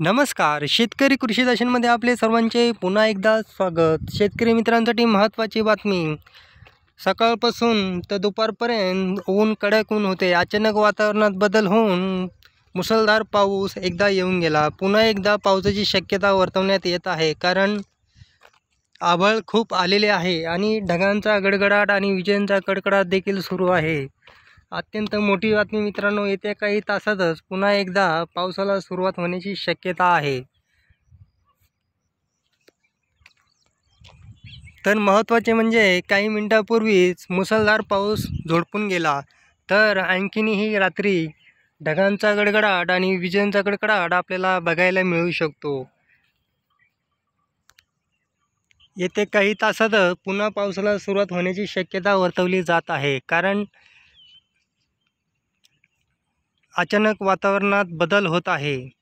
नमस्कार शेतकरी कृषी दर्शनमध्ये आपले सर्वांचे पुन्हा एकदा स्वागत शेतकरी मित्रांसाठी महत्त्वाची बातमी सकाळपासून तर दुपारपर्यंत ऊन कडक ऊन होते अचानक वातावरणात बदल होऊन मुसळधार पाऊस एकदा येऊन गेला पुन्हा एकदा पावसाची शक्यता वर्तवण्यात येत आहे कारण आभळ खूप आलेले आहे आणि ढगांचा गडगडाट आणि विजेंचा कडकडाट देखील सुरू आहे अत्यंत मोठी बातमी मित्रांनो येत्या काही तासातच पुन्हा एकदा पावसाला सुरुवात होण्याची शक्यता आहे तर महत्त्वाचे म्हणजे काही मिनटापूर्वीच मुसळधार पाऊस झोडपून गेला तर आणखीनही रात्री ढगांचा गडगडाट आणि विजांचा गडगडाट आपल्याला बघायला मिळू शकतो येते काही तासातच पुन्हा पावसाला सुरुवात होण्याची शक्यता वर्तवली जात आहे कारण अचानक वातावरणात बदल होत आहे